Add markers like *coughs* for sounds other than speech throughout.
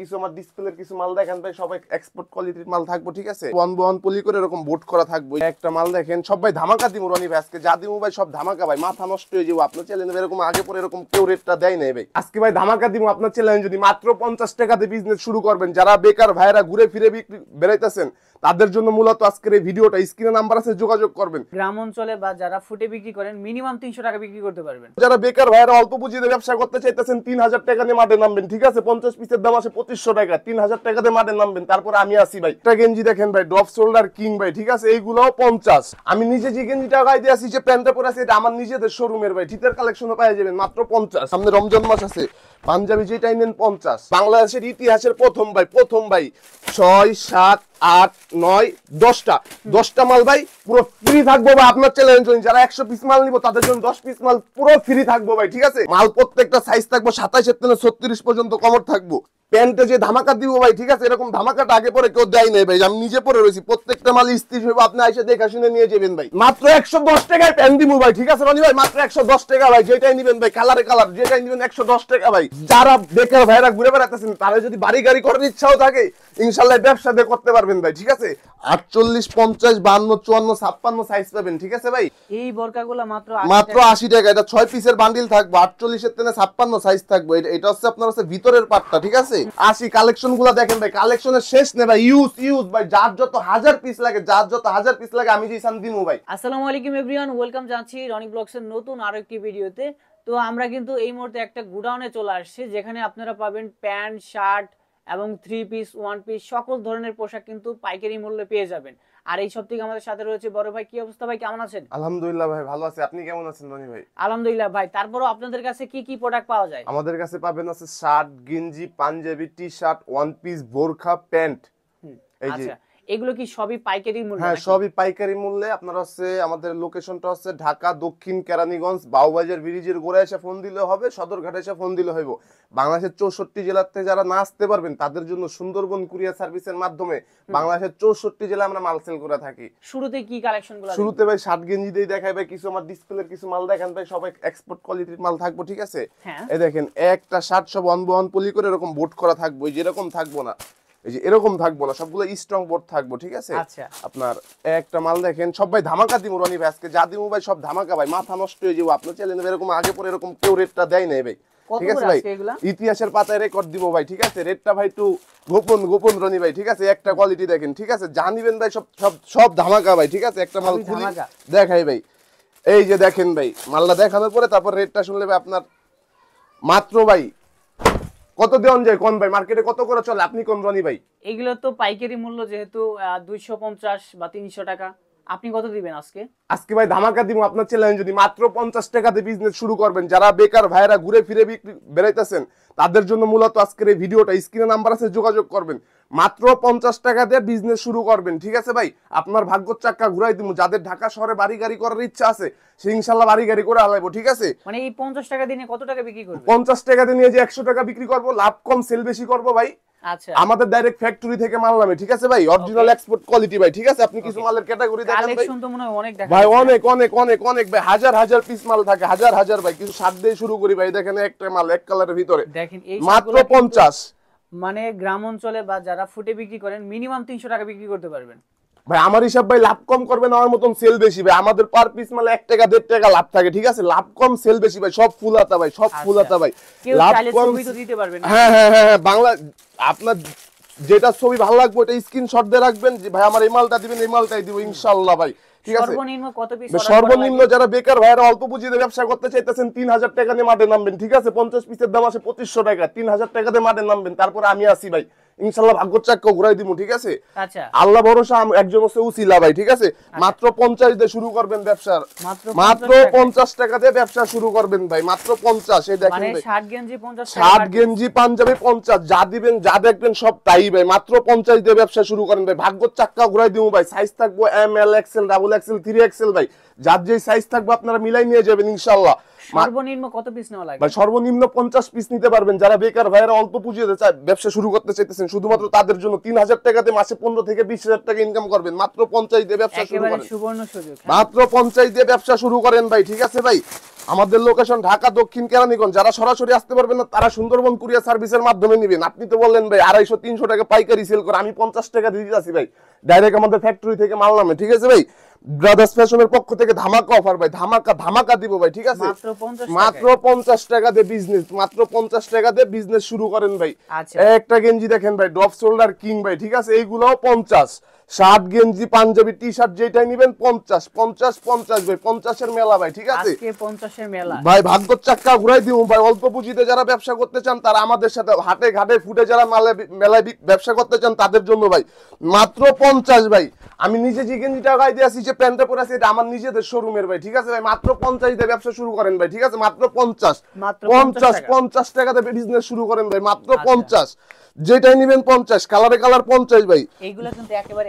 কিছু আমার ডিসপ্লে কিছু মাল দেখেন ভাই সবাই এক্সপোর্ট কোয়ালিটির মাল থাকবো ঠিক আছে ওয়ান ওয়ান পলি করে এরকম বোট করা থাকবো একটা মাল দেখেন সব ভাই ধামাকা দিমু রনি ভাই আজকে যা দিমু ভাই সব ধামাকা ভাই মাথা নষ্ট হয়ে যাবো আপনার চ্যানেল এরকম আগে পরে এরকম কেউ রেটটা দেয় নাই ভাই আজকে ভাই ধামাকা দিমু আপনার চ্যানেল যদি মাত্র পঞ্চাশ টাকাতে বিজনেস শুরু করবেন যারা বেকার ভাইরা ঘুরে ফিরে বিক্রি বেড়াইতেছেন তাদের জন্য মূলত আজকের এই ভিডিওটা স্ক্রিনে নাম্বার আছে যোগাযোগ করবেন গ্রাম অঞ্চলে বা যারা ফুটে বিক্রি করেন মিনিমাম তিনশো টাকা বিক্রি করতে পারবেন যারা বেকার ভাইরা অল্প পুঁজিতে ব্যবসা করতে চাইতেছেন তিন হাজার টাকা নিয়ে মাঠে নামবেন ঠিক আছে পঞ্চাশ পিসের দাম আছে পঁচিশশো টাকা তিন হাজার টাকাতে মাঠে নামবেন তারপর আমি আসি ভাই একটা গেঞ্জি দেখেন ভাই শোল্ডার কিং ভাই ঠিক আছে পঞ্চাশ আমি নিজে যে গেঞ্জিটা আসি যে প্যান্টটা পরে এটা আমার নিজেদের শোরুমের ভাই কালেকশনও পাওয়া যাবেন মাত্র পঞ্চাশ সামনে রমজান মাস আছে পাঞ্জাবি নেন পঞ্চাশ বাংলাদেশের ইতিহাসের প্রথম ভাই প্রথম ভাই ছয় সাত আট নয় দশটা দশটা মাল ভাই পুরো ফ্রি থাকবো ভাই আপনার চ্যালেঞ্জ যারা একশো পিস মাল নিবো তাদের জন্য দশ পিস মাল পুরো ফ্রি থাকবো ভাই ঠিক আছে মাল প্রত্যেকটা সাইজ থাকবো সাতাইশের থেকে ছত্রিশ পর্যন্ত কমর থাকবো প্যান্টে যে ধামাকা দিব ভাই ঠিক আছে এরকম ধামাকাটা আগে পরে কেউ দেয় নাই ভাই আমি নিজে পরে রয়েছি প্রত্যেকটা মাল স্ত্রী হিসেবে আপনি এসে দেখা শুনে নিয়ে যাবেন ভাই মাত্র একশো দশ টাকায় প্যান্ট দিব ভাই ঠিক আছে রনি ভাই মাত্র একশো দশ টাকা ভাই যেটাই নিবেন ভাই কালারে কালার যেটাই নিবেন একশো দশ টাকা ভাই যারা বেকার ভাইরা ঘুরে বেড়াতেছেন তারা যদি বাড়ি গাড়ি করার ইচ্ছাও থাকে ইনশাল্লাহ ব্যবসা দিয়ে করতে পারবেন ভাই ঠিক আছে আটচল্লিশ পঞ্চাশ বান্ন চুয়ান্ন ছাপ্পান্ন সাইজ পাবেন ঠিক আছে ভাই এই বরকাগুলো মাত্র মাত্র আশি টাকা এটা ছয় পিসের বান্ডিল থাকবো আটচল্লিশের তেনে ছাপ্পান্ন সাইজ থাকবো এটা হচ্ছে আপনার হচ্ছে ভিতরের পাটটা ঠিক আছে আসি কালেকশন গুলা দেখেন ভাই কালেকশনের শেষ নেই ভাই ইউজ ইউজ ভাই যার যত হাজার পিস লাগে যার যত হাজার পিস লাগে আমি জিসান দিমু ভাই আসসালামু আলাইকুম এভরিওয়ান ওয়েলকাম জানছি রনি ব্লগস এর নতুন আর একটি ভিডিওতে তো আমরা কিন্তু এই মুহূর্তে একটা গুডাউনে চলে আসছি যেখানে আপনারা পাবেন প্যান্ট শার্ট এবং থ্রি পিস ওয়ান পিস সকল ধরনের পোশাক কিন্তু পাইকারি মূল্যে পেয়ে যাবেন আর এই সব থেকে আমাদের সাথে রয়েছে বড় ভাই কি অবস্থা ভাই কেমন আছেন আলহামদুলিল্লাহ ভাই ভালো আছে আপনি কেমন আছেন রনি ভাই আলহামদুলিল্লাহ ভাই তারপরও আপনাদের কাছে কি কি প্রোডাক্ট পাওয়া যায় আমাদের কাছে পাবেন আছে শার্ট গেঞ্জি পাঞ্জাবি টি শার্ট ওয়ান পিস বোরখা প্যান্ট এই যে আচ্ছা। এগুলো কি সবই পাইকারি মূল্য হ্যাঁ সবই পাইকারি মূল্যে আপনার হচ্ছে আমাদের লোকেশনটা হচ্ছে ঢাকা দক্ষিণ কেরানীগঞ্জ বাউবাজার ব্রিজের গোড়ায় এসে ফোন দিলে হবে সদরঘাটে এসে ফোন দিলে হইব বাংলাদেশের চৌষট্টি জেলার থেকে যারা না আসতে পারবেন তাদের জন্য সুন্দরবন কুরিয়ার সার্ভিসের মাধ্যমে বাংলাদেশের চৌষট্টি জেলা আমরা মাল সেল করে থাকি শুরুতে কি কালেকশন গুলো শুরুতে ভাই ষাট গেঞ্জি দিয়ে দেখাই ভাই কিছু আমার ডিসপ্লের কিছু মাল দেখেন ভাই সবাই এক্সপোর্ট কোয়ালিটির মাল থাকবো ঠিক আছে হ্যাঁ। এই দেখেন একটা ষাট সব অনবহন পলি করে এরকম বোট করা থাকবো যেরকম থাকবো না এই যে এরকম থাকবো বলা সবগুলো স্ট্রং বোর্ড থাকবো ঠিক আছে আচ্ছা। আপনার একটা মাল দেখেন সব ভাই ধামাকা দিমু রনি ভাই আজকে যা দিমু ভাই সব ধামাকা ভাই মাথা নষ্ট হয়ে যাবো আপনার চ্যানেল এরকম আগে পরে এরকম কেউ রেটটা দেয় নাই ভাই ঠিক আছে ভাই ইতিহাসের পাতায় রেকর্ড দিব ভাই ঠিক আছে রেটটা ভাই একটু গোপন গোপন রনি ভাই ঠিক আছে একটা কোয়ালিটি দেখেন ঠিক আছে জানিবেন ভাই সব সব সব ধামাকা ভাই ঠিক আছে একটা মাল খুলি দেখাই ভাই এই যে দেখেন ভাই মালটা দেখানোর পরে তারপর রেটটা শুনলে ভাই আপনার মাত্র ভাই কত দেওয়া যায় কোন ভাই মার্কেটে কত করে চলে আপনি কোন রনি ভাই এগুলো তো পাইকারি মূল্য যেহেতু দুইশো পঞ্চাশ বা তিনশো টাকা আপনি কত দিবেন আজকে আজকে ভাই ধামাকা দিব আপনার চ্যালেঞ্জ যদি মাত্র পঞ্চাশ টাকাতে বিজনেস শুরু করবেন যারা বেকার ভাইরা ঘুরে ফিরে বেড়াইতেছেন তাদের জন্য মূলত আজকের এই ভিডিওটা স্ক্রিনে নাম্বার আছে যোগাযোগ করবেন মাত্র পঞ্চাশ টাকা দিয়ে বিজনেস শুরু করবেন ঠিক আছে ভাই আপনার ভাগ্য চাক্কা ঘুরাই দিব যাদের ঢাকা শহরে বাড়ি গাড়ি করার ইচ্ছা আছে সে ইনশাল্লাহ বাড়ি গাড়ি করে হালাইবো ঠিক আছে মানে এই পঞ্চাশ টাকা দিনে কত টাকা বিক্রি করবো পঞ্চাশ টাকা দিয়ে যে একশো টাকা বিক্রি করবো লাভ কম সেল বেশি করবো ভাই আচ্ছা। আমাদের ডাইরেক্ট ফ্যাক্টরি থেকে মাল নামে ঠিক আছে ভাই অরিজিনাল এক্সপোর্ট কোয়ালিটি ভাই ঠিক আছে আপনি কিছু মালের ক্যাটাগরি দেখেন ভাই ভাই অনেক অনেক অনেক অনেক ভাই হাজার হাজার পিস মাল থাকে হাজার হাজার ভাই কিছু সাত দিয়ে শুরু করি ভাই দেখেন একটা মাল এক কালারের ভিতরে মাত্র পঞ্চাশ মানে গ্রাম অঞ্চলে বা যারা ফুটে বিক্রি করেন মিনিমাম তিনশো টাকা বিক্রি করতে পারবেন ভাই আমার হিসাব ভাই লাভ কম করবে না আমার মতন সেল বেশি ভাই আমাদের পার পিস মানে এক টাকা দেড় টাকা লাভ থাকে ঠিক আছে লাভ কম সেল বেশি ভাই সব ফুল আতা ভাই সব আচ্ছা। ফুল আতা ভাই লাভ কম দিতে পারবেন হ্যাঁ, হ্যাঁ হ্যাঁ হ্যাঁ বাংলা আপনার যেটা ছবি ভালো লাগবে ওটা স্ক্রিনশট দিয়ে রাখবেন যে ভাই আমার এই মালটা দিবেন এই মালটাই দিব ইনশাল্লাহ ভাই সর্বনিম্ন যারা বেকার ভাইরা অল্প পুঁজিতে ব্যবসা করতে চাইতেছেন তিন হাজার টাকা দিয়ে মাঠে নামবেন ঠিক আছে পঞ্চাশ পিসের দাম আছে পঁচিশশো টাকা তিন হাজার টাকা দিয়ে মাঠে নামবেন তারপরে আমি আসি ভাই ইনশাল্লাহ ভাগ্যর চাক্য ঘুরাই দিব ঠিক আছে আচ্ছা। আল্লাহ ভরসা একজন হচ্ছে উচিলা ভাই ঠিক আছে আচ্ছা। মাত্র পঞ্চাশ দিয়ে শুরু করবেন মাত্র পঞ্চাশ টাকা দিয়ে ব্যবসা শুরু করবেন ভাই মাত্র পঞ্চাশ এই দেখেন মানে ষাট গেঞ্জি পাঞ্জাবি পঞ্চাশ যা দিবেন যা দেখবেন সব তাই ভাই মাত্র পঞ্চাশ দিয়ে ব্যবসা শুরু করেন ভাই ভাগ্য চাক্কা ঘুরাই দিব ভাই সাইজ থাকবো M L XL double XL three XL ভাই যার যেই সাইজ থাকবো আপনারা মিলাই নিয়ে যাবেন ইনশাল্লাহ সর্বনিম্ন কত পিস নেওয়া লাগবে ভাই মানে সর্বনিম্ন 50 পিস নিতে পারবেন যারা বেকার ভাইরা অল্প পুঁজিতে চায় ব্যবসা শুরু করতে চাইতেছেন শুধুমাত্র তাদের জন্য 3000 টাকাতে মাসে 15 থেকে 20000 টাকা ইনকাম করবেন মাত্র 50 দিয়ে ব্যবসা শুরু করেন হ্যাঁ। মাত্র 50 দিয়ে ব্যবসা শুরু করেন ভাই ঠিক আছে ভাই আমাদের লোকেশন ঢাকা দক্ষিণ কেরানীগঞ্জ যারা সরাসরি আসতে পারবেন না তারা সুন্দরবন কুরিয়ার সার্ভিসের মাধ্যমে নেবেন আপনি তো বললেন ভাই আড়াইশো তিনশো টাকা পাইকারি সেল করে আমি পঞ্চাশ টাকা দিয়ে দিতে আসি ভাই ডাইরেক্ট আমাদের ফ্যাক্টরি থেকে মাল নামে ঠিক আছে ভাই ব্রাদার্স ফ্যাশনের পক্ষ থেকে ধামাকা অফার ভাই ধামাকা ধামাকা দিব ভাই ঠিক আছে মাত্র পঞ্চাশ টাকা দিয়ে বিজনেস মাত্র পঞ্চাশ টাকা দিয়ে বিজনেস শুরু করেন ভাই আচ্ছা। একটা গেঞ্জি দেখেন ভাই ডপ শোল্ডার কিং ভাই ঠিক আছে এইগুলোও পঞ্চাশ শার্ট গেঞ্জি পাঞ্জাবি টি শার্ট যেটাই নিবেন পঞ্চাশ পঞ্চাশ পঞ্চাশ ভাই পঞ্চাশের মেলা ভাই ঠিক আছে ভাই ভাগ্য চাক্কা ঘুরাই দিব ভাই অল্প পুঁজিতে যারা ব্যবসা করতে চান তারা আমাদের সাথে হাটে ঘাটে ফুটে যারা মেলায় ব্যবসা করতে চান তাদের জন্য ভাই মাত্র পঞ্চাশ ভাই আমি নিজে যে গেঞ্জিটা গাই দিয়ে আসি যে প্যান্টে পরে আসি এটা আমার নিজেদের শোরুমের ভাই ঠিক আছে ভাই মাত্র পঞ্চাশ দিয়ে ব্যবসা শুরু করেন ভাই ঠিক আছে মাত্র পঞ্চাশ পঞ্চাশ পঞ্চাশ টাকাতে বিজনেস শুরু করেন ভাই মাত্র আচ্ছা। পঞ্চাশ যেটাই নিবেন পঞ্চাশ কালারে কালার পঞ্চাশ ভাই এইগুলো কিন্তু একেবারে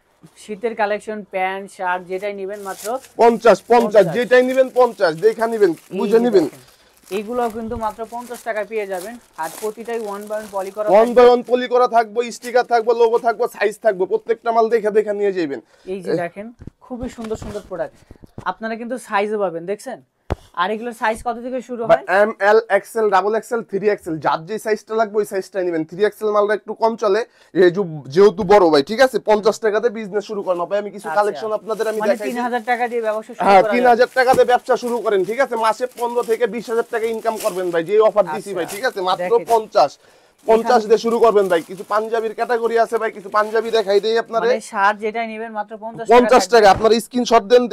শীতের কালেকশন প্যান্ট শার্ট যেটাই নেবেন মাত্র 50 50 যেটাই নেবেন 50 দেখা নেবেন বুঝে নেবেন এইগুলো কিন্তু মাত্র 50 টাকা পেয়ে যাবেন আর প্রতিটাই ওয়ান বাই ওয়ান পলি করা ওয়ান বাই ওয়ান পলি করা থাকবে স্টিকার থাকবে লোগো থাকবে সাইজ থাকবে প্রত্যেকটা মাল দেখে দেখে নিয়ে যাবেন এই যে দেখেন খুবই সুন্দর সুন্দর প্রোডাক্ট আপনারা কিন্তু সাইজও পাবেন দেখছেন আর এগুলোর সাইজ কত থেকে শুরু হয় M L XL double XL XL যার যে সাইজটা লাগবে ওই সাইজটা নেবেন এক্সএল মালটা একটু কম চলে যেহেতু বড় ভাই ঠিক আছে বিজনেস শুরু করেন ভাই আমি কিছু কালেকশন আচ্ছা। আপনাদের আমি মানে তিন হাজার টাকা দিয়ে ব্যবসা হ্যাঁ তিন হাজার দিয়ে ব্যবসা শুরু করেন ঠিক আছে মাসে পনেরো থেকে বিশ হাজার টাকা ইনকাম করবেন ভাই যে অফার দিছি আচ্ছা। ভাই ঠিক আছে মাত্র পঞ্চাশ 50 দিয়ে শুরু করবেন ভাই কিছু পাঞ্জাবির ক্যাটাগরি আছে ভাই কিছু পাঞ্জাবি দেখাই দেই আপনারে মানে শার্ট যেটা নেবেন মাত্র 50 50 টাকা স্ক্রিনশট দেন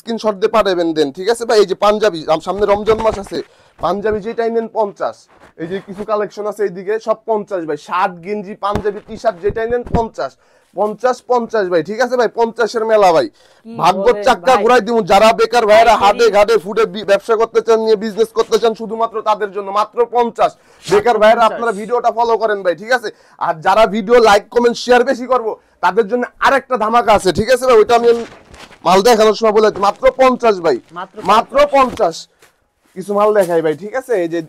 স্ক্রিনশট দিয়ে পাঠাবেন দেন ঠিক আছে ভাই এই যে পাঞ্জাবি সামনে রমজান মাস আছে পাঞ্জাবি যেটাই নেন 50 এই যে কিছু কালেকশন আছে এইদিকে সব 50 ভাই শার্ট গেঞ্জি পাঞ্জাবি টি-শার্ট যেটাই নেন 50 পঞ্চাশ পঞ্চাশ ভাই ঠিক আছে ভাই পঞ্চাশের মেলা ভাই ভাগ্য চাকা ঘুরাই দিব যারা বেকার ভাইরা হাটে ঘাটে ফুটে ব্যবসা করতে চান নিয়ে বিজনেস করতে চান শুধুমাত্র তাদের জন্য মাত্র পঞ্চাশ বেকার ভাইরা আপনারা ভিডিওটা ফলো করেন ভাই ঠিক আছে আর যারা ভিডিও লাইক কমেন্ট শেয়ার বেশি করবো তাদের জন্য আরেকটা ধামাকা আছে ঠিক আছে ভাই ওইটা আমি মাল দেখানোর সময় বলে মাত্র পঞ্চাশ ভাই মাত্র পঞ্চাশ কিছু মাল দেখাই ভাই ঠিক আছে এই যে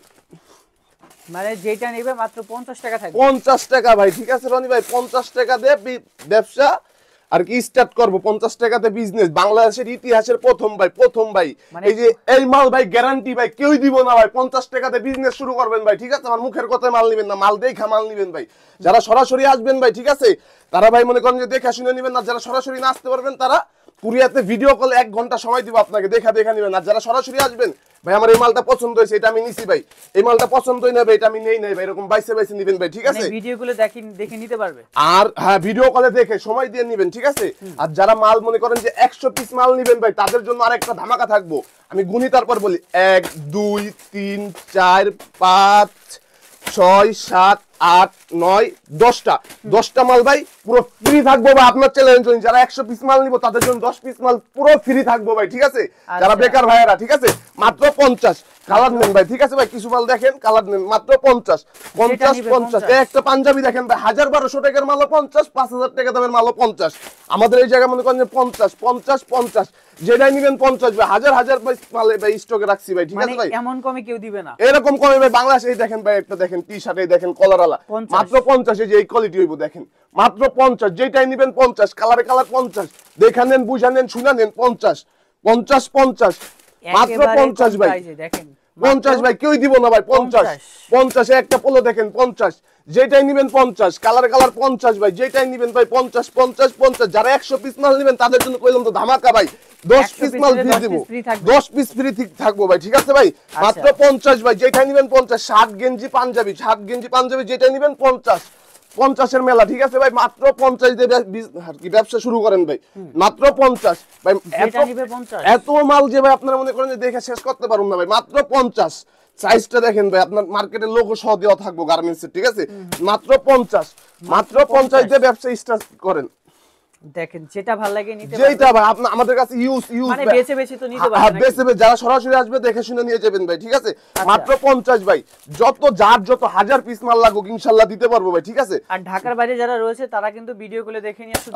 মানে যেটা নেবে মাত্র 50 টাকা থাকবে 50 টাকা ভাই ঠিক আছে রনি ভাই 50 টাকা দিয়ে ব্যবসা আর কি স্টার্ট করব 50 টাকাতে বিজনেস বাংলাদেশের ইতিহাসের প্রথম ভাই প্রথম ভাই মানে এই যে এই মাল ভাই গ্যারান্টি ভাই কেউই দিব না ভাই 50 টাকাতে বিজনেস শুরু করবেন ভাই ঠিক আছে আমার মুখের কথা মাল নেবেন না মাল দেখে মাল নেবেন ভাই যারা সরাসরি আসবেন ভাই ঠিক আছে তারা ভাই মনে করেন যে দেখা শুনে নেবেন না যারা সরাসরি না আসতে পারবেন তারা কুরিয়াতে ভিডিও কল এক ঘন্টা সময় দিব আপনাকে দেখা দেখা নেবেন আর যারা সরাসরি আসবেন ভাই আমার এই মালটা পছন্দ হয়েছে এটা আমি নিছি ভাই এই মালটা পছন্দ হই না ভাই এটা আমি নেই নাই ভাই এরকম বাইসে বাইসে নিবেন ভাই ঠিক আছে মানে ভিডিও গুলো দেখি দেখে নিতে পারবে আর হ্যাঁ ভিডিও কলে দেখে সময় দিয়ে নেবেন ঠিক আছে আর যারা মাল মনে করেন যে 100 পিস মাল নেবেন ভাই তাদের জন্য আরেকটা ধামাকা থাকবো আমি গুনি তারপর বলি 1 2 3 4 5 ছয় সাত আট নয় দশটা দশটা মাল ভাই পুরো ফ্রি থাকবো ভাই আপনার চ্যালেঞ্জ যারা একশো পিস মাল নিবো তাদের জন্য দশ পিস মাল পুরো ফ্রি থাকবো ভাই ঠিক আছে আচ্ছা। যারা বেকার ভাইয়ারা ঠিক আছে মাত্র পঞ্চাশ কালার নেন ভাই ঠিক আছে ভাই কিছু মাল দেখেন কালার নেন মাত্র পঞ্চাশ পঞ্চাশ পঞ্চাশ একটা পাঞ্জাবি দেখেন ভাই হাজার বারোশো টাকার মালও পঞ্চাশ পাঁচ হাজার টাকা দামের মালও পঞ্চাশ আমাদের এই জায়গায় মনে করেন যে পঞ্চাশ পঞ্চাশ পঞ্চাশ যেটাই নিবেন পঞ্চাশ ভাই হাজার হাজার মালে ভাই স্টকে রাখছি ভাই ঠিক আছে মানে ভাই এমন কমে কেউ দিবে না এরকম কমে ভাই বাংলাদেশ এই দেখেন ভাই একটা দেখেন টি শার্ট এই দেখেন কলার কলা মাত্র পঞ্চাশে যে এই কোয়ালিটি হইব দেখেন মাত্র পঞ্চাশ যেটাই নিবেন পঞ্চাশ কালার কালার পঞ্চাশ দেখা নেন বুঝা নেন শুনে নেন পঞ্চাশ পঞ্চাশ পঞ্চাশ মাত্র পঞ্চাশ ভাই দেখেন 50 ভাই কেউ দিব না ভাই 50 50 এ একটা পোলো দেখেন 50 যেটাই নেবেন 50 কালার কালার 50 ভাই যেটাই নেবেন ভাই 50 50 50 যারা 100 পিস মাল নেবেন তাদের জন্য কইলাম তো ধামাকা ভাই 10 পিস মাল দিয়ে দিব 10 পিস ফ্রি থাকবো ভাই ঠিক আছে ভাই আচ্ছা। মাত্র 50 ভাই যেটাই নেবেন 50 ষাট গেঞ্জি পাঞ্জাবি ষাট গেঞ্জি পাঞ্জাবি যেটাই নেবেন 50 পঞ্চাশের মেলা ঠিক আছে ভাই মাত্র পঞ্চাশ দিয়ে ব্যবসা শুরু করেন ভাই মাত্র পঞ্চাশ ভাই এত মাল যে ভাই আপনারা মনে করেন দেখে শেষ করতে পারুন না ভাই মাত্র পঞ্চাশ সাইজটা দেখেন ভাই আপনার মার্কেটের লোগো সহ দেওয়া থাকবো গার্মেন্টসের ঠিক আছে মাত্র পঞ্চাশ মাত্র পঞ্চাশ দিয়ে ব্যবসা স্টার্ট করেন ভিডিও কলে মানে হ্যাঁ, হ্যাঁ,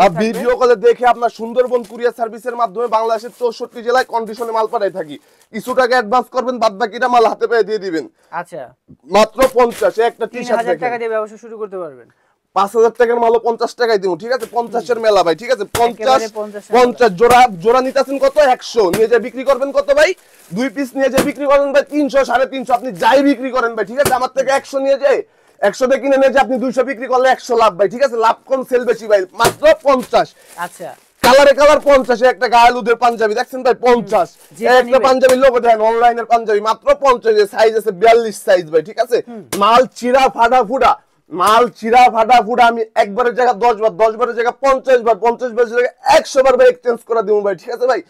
আচ্ছা। দেখে আপনার সুন্দরবন কুরিয়ার সার্ভিসের মাধ্যমে বাংলাদেশের 64 জেলায় কন্ডিশনে মাল পাঠাই থাকি কিছু টাকা অ্যাডভান্স করবেন বাদ বাকিটা মাল হাতে পায়ে দিয়ে দিবেন আচ্ছা মাত্র পঞ্চাশ একটা ত্রিশ হাজার টাকা দিয়ে ব্যবসা শুরু করতে পারবেন পাঁচ হাজার টাকার মালও পঞ্চাশ টাকায় দিব ঠিক আছে পঞ্চাশের মেলা ভাই ঠিক আছে পঞ্চাশ পঞ্চাশ জোড়া জোড়া নিতে আছেন কত একশো নিয়ে যা বিক্রি করবেন কত ভাই দুই পিস নিয়ে যা বিক্রি করবেন ভাই তিনশো সাড়ে তিনশো আপনি যাই বিক্রি করেন ভাই ঠিক আছে আমার থেকে একশো নিয়ে যায় একশোতে কিনে নিয়ে যে আপনি দুইশো বিক্রি করলে একশো লাভ ভাই ঠিক আছে লাভ কম সেল বেশি ভাই মাত্র পঞ্চাশ আচ্ছা কালারে কালার পঞ্চাশে একটা গায়ালুদের পাঞ্জাবি দেখছেন ভাই পঞ্চাশ একটা পাঞ্জাবি লোক দেখেন অনলাইনের পাঞ্জাবি মাত্র পঞ্চাশ সাইজ আছে বিয়াল্লিশ সাইজ ভাই ঠিক আছে মাল চিরা ফাটা ফুটা মাল চিরা ফাটা ফুটা আমি একবারের জায়গা দশ বার দশ বারের জায়গা পঞ্চাশ বার পঞ্চাশ বারের জায়গা একশো বার ভাই এক্সচেঞ্জ করে দিব ভাই ঠিক আছে ভাই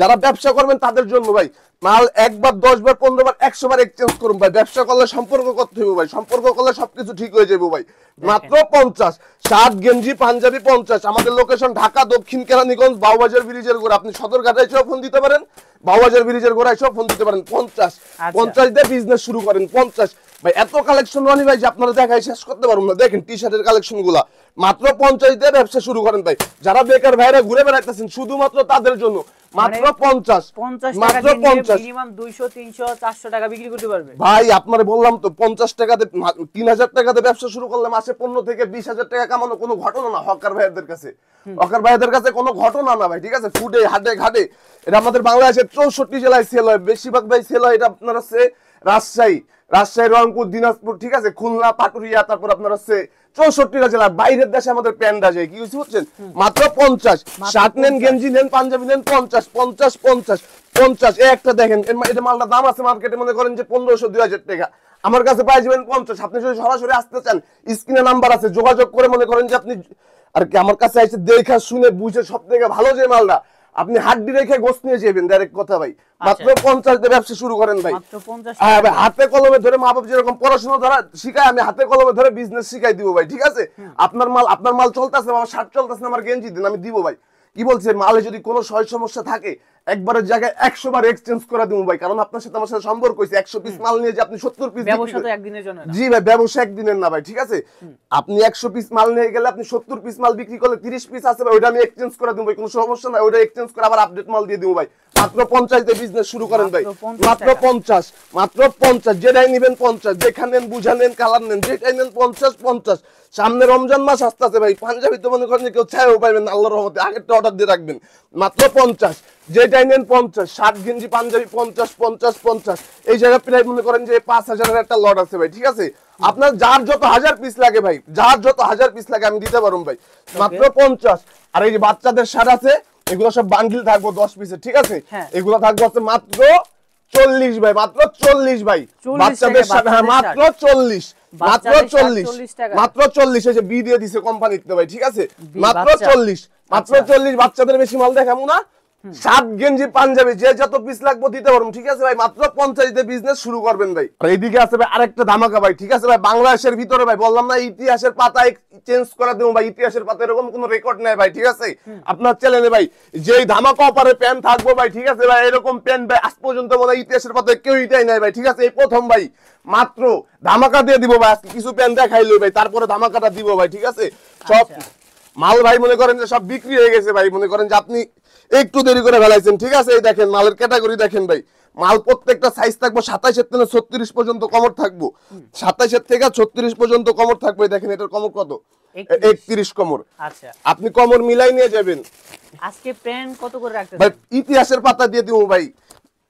যারা ব্যবসা করবেন তাদের জন্য ভাই মাল একবার দশ বার পনেরো বার একশো বার এক্সচেঞ্জ করুন ভাই ব্যবসা করলে সম্পর্ক করতে হইব ভাই সম্পর্ক করলে সবকিছু ঠিক হয়ে যাবে ভাই মাত্র পঞ্চাশ সাত গেঞ্জি পাঞ্জাবি পঞ্চাশ আমাদের লোকেশন ঢাকা দক্ষিণ কেরানীগঞ্জ বাউবাজার ব্রিজের উপর আপনি সদরঘাটায় ফোন দিতে পারেন বাবাজার ব্রিজের গোড়ায় সব ফোন দিতে পারেন পঞ্চাশ আচ্ছা। পঞ্চাশ দিয়ে বিজনেস শুরু করেন পঞ্চাশ ভাই এত কালেকশন রানি ভাই যে আপনারা দেখাই শেষ করতে পারবো না দেখেন টি শার্টের কালেকশন গুলা মাত্র পঞ্চাশ দিয়ে ব্যবসা শুরু করেন তাই যারা বেকার ভাইরা ঘুরে বেড়াইতেছেন শুধুমাত্র তাদের জন্য মাত্র মানে পঞ্চাশ মাত্র পঞ্চাশ দুইশো তিনশো চারশো টাকা বিক্রি করতে পারবে ভাই আপনার বললাম তো পঞ্চাশ টাকাতে তিন হাজার টাকাতে ব্যবসা শুরু করলে মাসে পনেরো থেকে বিশ হাজার টাকা কামানো কোনো ঘটনা না হকার ভাইদের কাছে হকার ভাইদের কাছে কোনো ঘটনা না ভাই ঠিক আছে ফুটে হাটে ঘাটে এটা আমাদের বাংলাদেশের চৌষট্টি জেলায় সেল হয় বেশিরভাগ ভাই সেল হয় এটা আপনার হচ্ছে রাজশাহী রাজশাহী রংপুর দিনাজপুর ঠিক আছে খুলনা পাটুরিয়া তারপর আপনার হচ্ছে চৌষট্টিটা জেলা বাইরের দেশে আমাদের প্যান্ডা যায় কি বুঝছেন মাত্র পঞ্চাশ শার্ট নেন গেঞ্জি নেন পাঞ্জাবি নেন পঞ্চাশ পঞ্চাশ পঞ্চাশ পঞ্চাশ একটা দেখেন এটা মালটা দাম আছে মার্কেটে মনে করেন যে পনেরোশো দুই হাজার টাকা আমার কাছে পাই যাবেন পঞ্চাশ আপনি যদি সরাসরি আসতে চান স্ক্রিনে নাম্বার আছে যোগাযোগ করে মনে করেন যে আপনি আর কি আমার কাছে এসে দেখা শুনে বুঝে সব থেকে ভালো যে মালটা আপনি হাড্ডি রেখে গোস নিয়ে যাবেন ডাইরেক্ট কথা ভাই আচ্ছা। মাত্র পঞ্চাশ দিয়ে ব্যবসা শুরু করেন ভাই হ্যাঁ ভাই হাতে কলমে ধরে মা বাবা যেরকম পড়াশোনা ধরা শিখায় আমি হাতে কলমে ধরে বিজনেস শিখাই দিব ভাই ঠিক আছে আপনার মাল আপনার মাল চলতেছে আমার শার্ট চলতেছে আমার গেঞ্জি দিন আমি দিব ভাই কি বলছে মালে যদি কোনো সহজ সমস্যা থাকে একবারের জায়গায় একশো বার এক্সচেঞ্জ করে দিব ভাই কারণ আপনার সাথে আমার সাথে সম্পর্ক হয়েছে একশো পিস মাল নিয়ে যে আপনি সত্তর পিস জি ভাই ব্যবসা একদিনের না ভাই ঠিক আছে আপনি একশো পিস মাল নিয়ে গেলে আপনি সত্তর পিস মাল বিক্রি করলে তিরিশ পিস আছে ভাই ওইটা আমি এক্সচেঞ্জ করে দেবো ভাই কোনো সমস্যা নাই ওইটা এক্সচেঞ্জ করে আবার আপডেট মাল দিয়ে দেবো ভাই মাত্র পঞ্চাশ বিজনেস শুরু করেন ভাই মাত্র পঞ্চাশ মাত্র পঞ্চাশ যেটাই নেবেন পঞ্চাশ যেখানে নেন বুঝা নেন কালার নেন যেটাই নেন পঞ্চাশ পঞ্চাশ সামনে রমজান মাস আস্তে আছে ভাই পাঞ্জাবি তো মনে করেন কেউ ছায় পাইবেন আল্লাহর রহমতে আগেরটা অর্ডার দিয়ে রাখবেন মাত্র পঞ্চাশ যেটাই নেন পঞ্চাশ ষাট গেঞ্জি পাঞ্জাবি পঞ্চাশ পঞ্চাশ পঞ্চাশ এই জায়গা প্রায় মনে করেন যে পাঁচ হাজারের একটা লট আছে ভাই ঠিক আছে আপনার যার যত হাজার পিস লাগে ভাই যার যত হাজার পিস লাগে আমি দিতে পারুন ভাই মাত্র পঞ্চাশ আর এই যে বাচ্চাদের সার আছে এগুলো সব বান্ডিল থাকবো দশ পিসের ঠিক আছে হ্যাঁ। এগুলো থাকবো হচ্ছে মাত্র চল্লিশ ভাই মাত্র চল্লিশ ভাই হ্যাঁ, বাচ্চাদের মাত্র চল্লিশ মাত্র চল্লিশ মাত্র চল্লিশ এই বি দিয়ে দিছে কোম্পানিতে ভাই ঠিক আছে মাত্র চল্লিশ মাত্র আচ্ছা। চল্লিশ বাচ্চাদের বেশি মাল দেখাবো না সাত গেঞ্জি পাঞ্জাবি যে যত পিস লাগবো দিতে পারবো ঠিক আছে ভাই মাত্র পঞ্চাশতে বিজনেস শুরু করবেন ভাই এইদিকে আছে ভাই আরেকটা ধামাকা ভাই ঠিক আছে ভাই বাংলাদেশের ভিতরে ভাই বললাম না ইতিহাসের পাতায় চেঞ্জ করা দেবো ভাই ইতিহাসের পাতা এরকম কোন রেকর্ড নেই ভাই ঠিক আছে আপনার চ্যানেলে ভাই যে ধামাকা অপারে প্যান থাকবো ভাই ঠিক আছে ভাই এরকম প্যান ভাই আজ পর্যন্ত মনে ইতিহাসের পাতায় কেউ ইটাই নাই ভাই ঠিক আছে এই প্রথম ভাই মাত্র ধামাকা দিয়ে দিব ভাই আজকে কিছু প্যান দেখাইলো ভাই তারপরে ধামাকাটা দিব ভাই ঠিক আছে সব আচ্ছা। মাল ভাই মনে করেন যে সব বিক্রি হয়ে গেছে ভাই মনে করেন যে আপনি একটু দেরি করে ফেলাইছেন ঠিক আছে এই দেখেন মালের ক্যাটাগরি দেখেন ভাই মাল প্রত্যেকটা সাইজ থাকবো সাতাইশের থেকে ছত্রিশ পর্যন্ত কমর থাকবো সাতাইশের থেকে ছত্রিশ পর্যন্ত কমর থাকবে দেখেন এটার কমর কত একত্রিশ কমর আচ্ছা আপনি কমর মিলাই নিয়ে যাবেন আজকে প্যান্ট কত করে রাখতে ভাই ইতিহাসের পাতা দিয়ে দিবো ভাই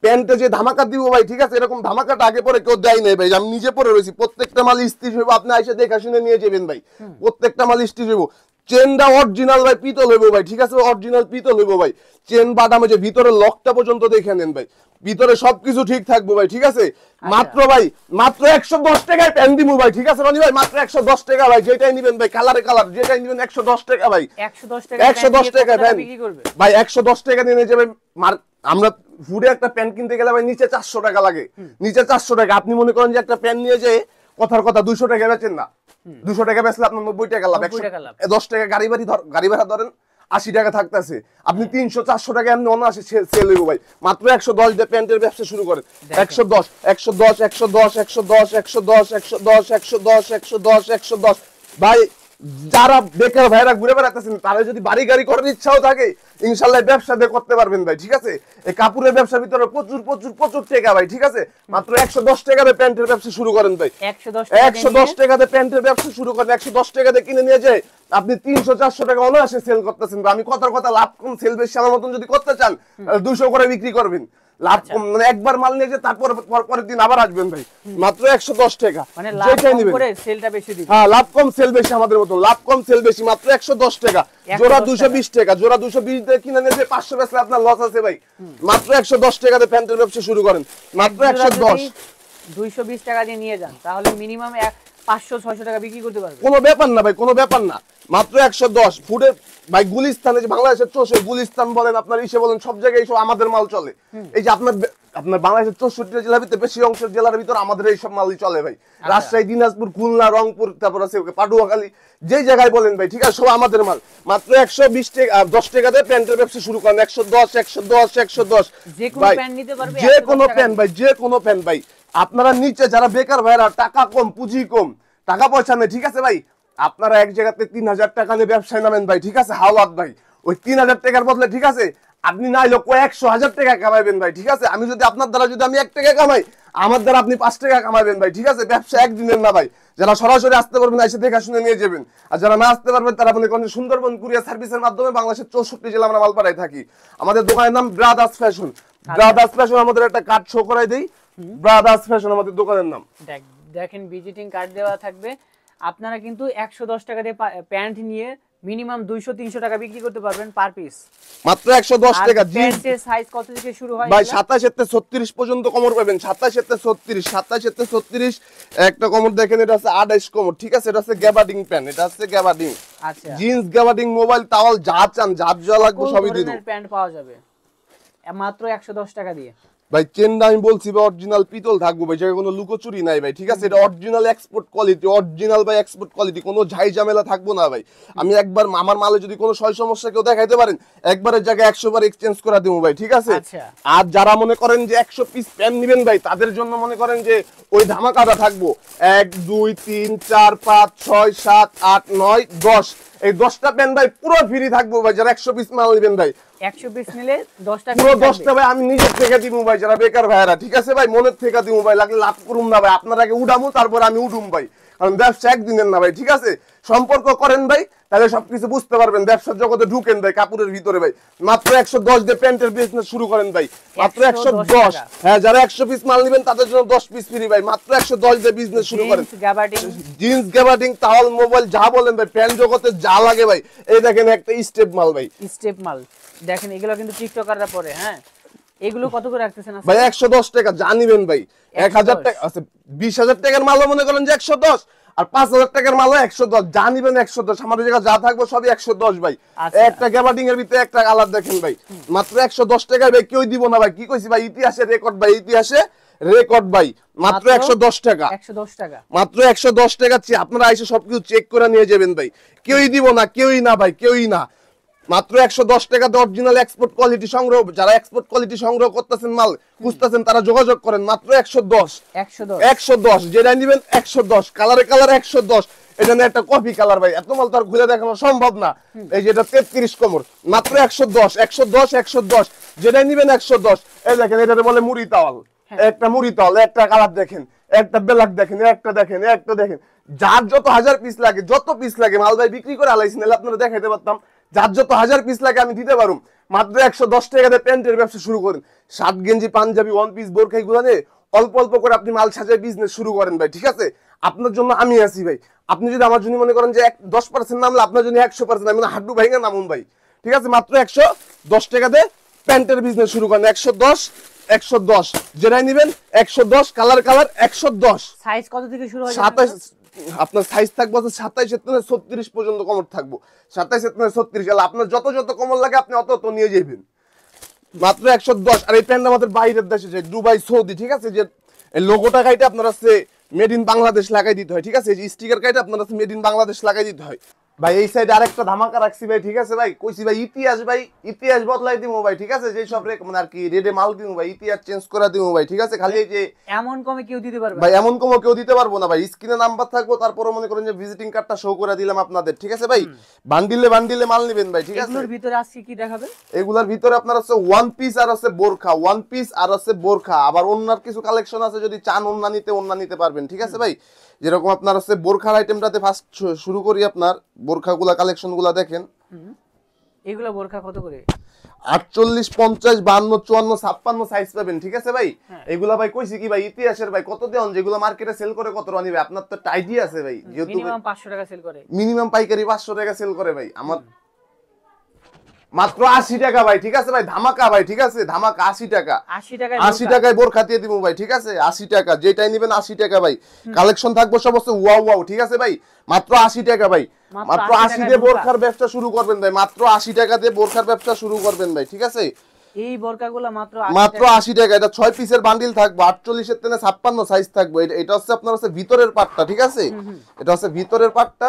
প্যান্টে যে ধামাকা দিব ভাই ঠিক আছে এরকম ধামাকাটা আগে পরে কেউ দেয় নাই ভাই আমি নিজে পরে রয়েছি প্রত্যেকটা মাল স্ত্রী হইব আপনি আইসে দেখা শুনে নিয়ে যাবেন ভাই প্রত্যেকটা মাল স্ত্রী হইব চেনটা অরিজিনাল ভাই পিতল হইব ভাই ঠিক আছে অরিজিনাল পিতল হইব ভাই চেন বাদামে যে ভিতরে লকটা পর্যন্ত দেখে নেন ভাই ভিতরে সবকিছু ঠিক থাকবো ভাই ঠিক আছে আচ্ছা। মাত্র ভাই মাত্র একশো দশ টাকায় প্যান দিবো ভাই ঠিক আছে রানি ভাই মাত্র একশো দশ টাকা ভাই যেটাই নিবেন ভাই কালারে কালার যেটাই নিবেন একশো দশ টাকা ভাই একশো দশ টাকা প্যান ভাই একশো দশ টাকা নিয়ে যাবে আমরা ফুডে একটা প্যান কিনতে গেলে ভাই নিচে চারশো টাকা লাগে নিচে চারশো টাকা আপনি মনে করেন যে একটা প্যান নিয়ে যে কথার কথা দুইশো টাকা বেচেন না দুশো টাকা বেচলে আপনার নব্বই টাকা লাভ একশো দশ টাকা গাড়ি বাড়ি গাড়ি ভাড়া ধরেন আশি টাকা থাকতেছে আপনি হ্যাঁ। তিনশো চারশো টাকা এমনি অনায়াসে সেল হইব ভাই মাত্র একশো দশ দিয়ে প্যান্টের ব্যবসা শুরু করেন একশো দশ একশো দশ একশো দশ একশো দশ একশো দশ একশো দশ একশো দশ একশো দশ একশো দশ ভাই যারা বেকার ভাইরা ঘুরে বেড়াতেছেন তারা যদি বাড়ি গাড়ি করার ইচ্ছাও থাকে ইনশাল্লাহ ব্যবসা দিয়ে করতে পারবেন ভাই ঠিক আছে এই কাপড়ের ব্যবসার ভিতরে প্রচুর প্রচুর প্রচুর টেকা ভাই ঠিক আছে মাত্র একশো দশ টাকা দিয়ে প্যান্টের ব্যবসা শুরু করেন ভাই একশো দশ টাকা দিয়ে প্যান্টের ব্যবসা শুরু করেন একশো দশ টাকা দিয়ে কিনে নিয়ে যায় আপনি তিনশো চারশো টাকা অনায়াসে সেল করতেছেন আমি কথার কথা লাভ কম সেল বেশি আমার মতন যদি করতে চান দুশো করে বিক্রি করবেন আচ্ছা। মানে একবার মাল নিয়ে তারপর পরের দিন আবার আসবেন ভাই মাত্র টাকা মানে হ্যাঁ লাভ কম সেল বেশি আমাদের মতো লাভ কম সেল বেশি মাত্র টাকা জোড়া টাকা জোড়া কিনে আপনার লস আছে ভাই মাত্র 110 টাকাতে ফ্যান্টাসি ব্যবসা শুরু করেন মাত্র দুইশো বিশ টাকা দিয়ে নিয়ে যান তাহলে মিনিমাম পাঁচশো ছয়শো টাকা বিক্রি করতে পারবেন কোনো ব্যাপার না ভাই কোনো ব্যাপার না মাত্র একশো দশ ফুটের ভাই গুলিস্তানে যে বাংলাদেশের চোষে গুলিস্তান বলেন আপনার ইসে বলেন সব জায়গায় এইসব আমাদের মাল চলে এই যে আপনার আপনার বাংলাদেশের চৌষট্টি জেলার ভিতরে বেশি অংশ জেলার ভিতরে আমাদের এইসব মালই চলে ভাই আচ্ছা। রাজশাহী দিনাজপুর খুলনা রংপুর তারপর আছে পাটুয়াখালী যে জায়গায় বলেন ভাই ঠিক আছে সব আমাদের মাল মাত্র একশো বিশ টাকা দশ টাকা দিয়ে প্যান্টের ব্যবসা শুরু করেন একশো দশ একশো দশ একশো দশ যে কোনো প্যান্ট ভাই যে কোনো প্যান্ট ভাই আপনারা নিচে যারা বেকার ভাইরা টাকা কম পুঁজি কম টাকা পয়সা নেই ঠিক আছে ভাই আপনারা এক জায়গাতে তিন হাজার টাকা নিয়ে ব্যবসায় নামেন ভাই ঠিক আছে হাওয়াত ভাই ওই তিন হাজার টাকার বদলে ঠিক আছে আপনি না হলেও একশো হাজার টাকা কামাইবেন ভাই ঠিক আছে আমি যদি আপনার দ্বারা যদি আমি এক টাকা কামাই আমার দ্বারা আপনি পাঁচ টাকা কামাবেন ভাই ঠিক আছে ব্যবসা একদিনের না ভাই যারা সরাসরি আসতে পারবেন এসে দেখা শুনে নিয়ে যাবেন আর যারা না আসতে পারবেন তারা মনে করেন সুন্দরবন কুরিয়া সার্ভিসের মাধ্যমে বাংলাদেশের চৌষট্টি জেলা আমরা মালপাড়ায় থাকি আমাদের দোকানের নাম ব্রাদার্স ফ্যাশন ব্রাদার্স ফ্যাশন আমাদের একটা কার্ড শো করাই দেই ব্রাদার্স ফ্যাশন আমাদের দোকানের নাম দেখেন ভিজিটিং কার্ড দেওয়া থাকবে আপনারা কিন্তু একশো দশ টাকা দিয়ে প্যান্ট নিয়ে মিনিমাম দুইশো তিনশো টাকা বিক্রি করতে পারবেন পার পিস মাত্র একশো দশ টাকা সাইজ কত থেকে শুরু হয় ভাই সাতাশ এতে ছত্রিশ পর্যন্ত কমর পাবেন সাতাশ এতে ছত্রিশ সাতাশ এতে ছত্রিশ একটা কমর দেখেন এটা হচ্ছে আঠাইশ কমর ঠিক আছে এটা হচ্ছে গ্যাবাডিং প্যান্ট এটা হচ্ছে গ্যাবাডিং আচ্ছা। জিন্স গ্যাবাডিং মোবাইল টাওয়াল যা চান যা যা লাগবে সবই দিয়ে প্যান্ট পাওয়া যাবে মাত্র একশো দশ টাকা দিয়ে ভাই চেন্ডা আমি বলছি ভাই অরিজিনাল পিতল থাকবো ভাই সেটা কোনো লুকোচুরি নাই ভাই ঠিক আছে এটা অরিজিনাল এক্সপোর্ট কোয়ালিটি অরিজিনাল ভাই এক্সপোর্ট কোয়ালিটি কোনো ঝাই ঝামেলা থাকবো না ভাই আমি একবার আমার মালে যদি কোনো সয় সমস্যা কেউ দেখাইতে পারেন একবারের জায়গায় একশো বার এক্সচেঞ্জ করা দেবো ভাই ঠিক আছে আচ্ছা। আর যারা মনে করেন যে একশো পিস প্যান নেবেন ভাই তাদের জন্য মনে করেন যে ওই ধামাকাটা থাকবো এক দুই তিন চার পাঁচ ছয় সাত আট নয় দশ এই দশটা প্যান ভাই পুরো ফ্রি থাকবো ভাই যারা একশো পিস মাল নেবেন ভাই আপনার পিস ভাই আমি বেকার ভাইরা ঠিক আছে ভাই মনের লাগলে না ভাই আগে উড়ামু তারপর আমি উড়ুম ভাই কারণ ব্যবসা একদিনের না ভাই ঠিক আছে সম্পর্ক করেন ভাই তাহলে সবকিছু বুঝতে পারবেন ব্যবসার জগতে ঢুকেন ভাই কাপড়ের ভিতরে ভাই মাত্র একশো দশ দিয়ে প্যান্টের বিজনেস শুরু করেন ভাই মাত্র একশো দশ হ্যাঁ যারা একশো পিস মাল নেবেন তাদের জন্য দশ পিস ফ্রি ভাই মাত্র একশো দশ দিয়ে বিজনেস শুরু করেন জিন্স গ্যাবার্ডিং তাহল মোবাইল যা বলেন ভাই প্যান্ট জগতে যা লাগে ভাই এই দেখেন একটা স্টেপ মাল ভাই স্টেপ মাল দেখেন এগুলো কিন্তু টিকটকাররা পরে হ্যাঁ এগুলো কত করে রাখতেছেন ভাই 110 টাকা জানিবেন ভাই এক হাজার টাকা আচ্ছা হাজার টাকার মালও মনে করেন যে একশো দশ আর পাঁচ হাজার টাকার মালও একশো দশ যা নিবেন একশো দশ আমাদের জায়গায় যা থাকবো সবই একশো দশ ভাই আচ্ছা। একটা গ্যাবার্ডিং এর ভিতরে একটা কালার দেখেন ভাই মাত্র একশো দশ টাকায় ভাই কেউ দিব না ভাই কি কইছি ভাই ইতিহাসে রেকর্ড ভাই ইতিহাসে রেকর্ড ভাই মাত্র একশো দশ টাকা মাত্র একশো দশ টাকা আপনারা এসে সবকিছু চেক করে নিয়ে যাবেন ভাই কেউই দিব না কেউই না ভাই কেউই না মাত্র একশো দশ টাকাতে অরিজিনাল এক্সপোর্ট কোয়ালিটি সংগ্রহ যারা এক্সপোর্ট কোয়ালিটি সংগ্রহ করতেছেন মাল খুঁজতেছেন তারা যোগাযোগ করেন মাত্র একশো দশ একশো দশ যেটা নিবেন একশো দশ কালারে কালার একশো দশ এটা না একটা কফি কালার ভাই এত মাল তো আর ঘুরে দেখানো সম্ভব না এই যেটা তেত্রিশ কোমর মাত্র একশো দশ একশো দশ একশো দশ নিবেন একশো দশ এই দেখেন এটাতে বলে মুড়ি তাওয়াল হ্যাঁ। একটা মুড়ি তাওয়াল একটা কালার দেখেন একটা বেলাক দেখেন একটা দেখেন একটা দেখেন যার যত হাজার পিস লাগে যত পিস লাগে মাল ভাই বিক্রি করে আলাইছেন আপনারা দেখাইতে পারতাম যার যত হাজার পিস লাগে আমি দিতে পারুম মাত্র একশো দশ টাকাতে প্যান্টের ব্যবসা শুরু করেন সাত গেঞ্জি পাঞ্জাবি ওয়ান পিস বোরখাই গুলানে নিয়ে অল্প অল্প করে আপনি মাল সাজায় বিজনেস শুরু করেন ভাই ঠিক আছে আপনার জন্য আমি আছি ভাই আপনি যদি আমার জন্য মনে করেন যে এক দশ পার্সেন্ট নামলে আপনার জন্য একশো পার্সেন্ট আমি হাড্ডু না নামুন ভাই ঠিক আছে মাত্র একশো দশ টাকাতে প্যান্টের বিজনেস শুরু করেন একশো দশ একশো দশ যেটাই নেবেন একশো দশ কালার কালার একশো দশ সাইজ কত থেকে শুরু হয় সাতাশ আপনার সাইজ থাকবো আছে সাতাইশ থেকে ছত্রিশ পর্যন্ত কমর থাকবো সাতাইশ থেকে ছত্রিশ গেলে আপনার যত যত কমর লাগে আপনি অত অত নিয়ে যাবেন মাত্র একশো দশ আর এই প্যান্ট আমাদের বাইরের দেশে যায় দুবাই সৌদি ঠিক আছে যে লোগোটা গাইটা আপনার আছে মেড ইন বাংলাদেশ লাগাই দিতে হয় ঠিক আছে এই স্টিকার গাইটা আপনার আছে মেড ইন বাংলাদেশ লাগাই দিতে হয় ভাই এই সাইড আরেকটা ধামাকা রাখছি ভাই ঠিক আছে ভাই কইছি ভাই ইতিহাস ভাই ইতিহাস বদলাই দিমু ভাই ঠিক আছে যে সব রেক মানে আর কি রেডে মাল দিমু ভাই ইতিহাস চেঞ্জ করে দিমু ভাই ঠিক আছে খালি যে এমন কমে কেউ দিতে পারবে ভাই এমন কমে কেউ দিতে পারবো না ভাই স্ক্রিনে নাম্বার থাকবো তারপর মনে করেন যে ভিজিটিং কার্ডটা শো করে দিলাম আপনাদের ঠিক আছে ভাই বান্ডিলে বান্ডিলে মাল নেবেন ভাই ঠিক আছে এগুলোর ভিতরে আজকে কি দেখাবে এগুলোর ভিতরে আপনার আছে ওয়ান পিস আর আছে বোরখা ওয়ান পিস আর আছে বোরখা আবার অন্যার কিছু কালেকশন আছে যদি চান অন্য নিতে অন্য নিতে পারবেন ঠিক আছে ভাই যেরকম আপনার আছে বোরখার আইটেমটাতে ফার্স্ট শুরু করি আপনার বোরখাগুলা কালেকশনগুলা দেখেন এগুলা বোরখা কত করে আটচল্লিশ পঞ্চাশ বান্ন চুয়ান্ন ছাপ্পান্ন সাইজ পাবেন ঠিক আছে ভাই হ্যাঁ। এগুলা ভাই কইছি কি ভাই ইতিহাসের ভাই কত দেন যেগুলো মার্কেটে সেল করে কত রানিবে আপনার তো টাইডি আছে ভাই যেহেতু মিনিমাম পাঁচশো টাকা সেল করে মিনিমাম পাইকারি পাঁচশো টাকা সেল করে ভাই আমার মাত্র আশি টাকা ভাই ঠিক আছে ভাই ধামাকা ভাই ঠিক আছে ধামাকা আশি টাকা আশি টাকা আশি টাকায় বোর খাতিয়ে দিব ভাই ঠিক আছে আশি টাকা যেটাই নেবেন আশি টাকা ভাই কালেকশন থাকবো সমস্ত ওয়াও ওয়াও ঠিক আছে ভাই মাত্র আশি টাকা ভাই মাত্র আশি দিয়ে বোরখার ব্যবসা শুরু করবেন ভাই মাত্র আশি টাকা দিয়ে বোরখার ব্যবসা শুরু করবেন ভাই ঠিক আছে এই বোরকাগুলো মাত্র মাত্র আশি টাকা এটা ছয় পিসের বান্ডিল থাকবে 48 এর তেনে ছাপ্পান্ন সাইজ থাকবে এটা হচ্ছে আপনার হচ্ছে ভিতরের পাটটা ঠিক আছে এটা হচ্ছে ভিতরের পাটটা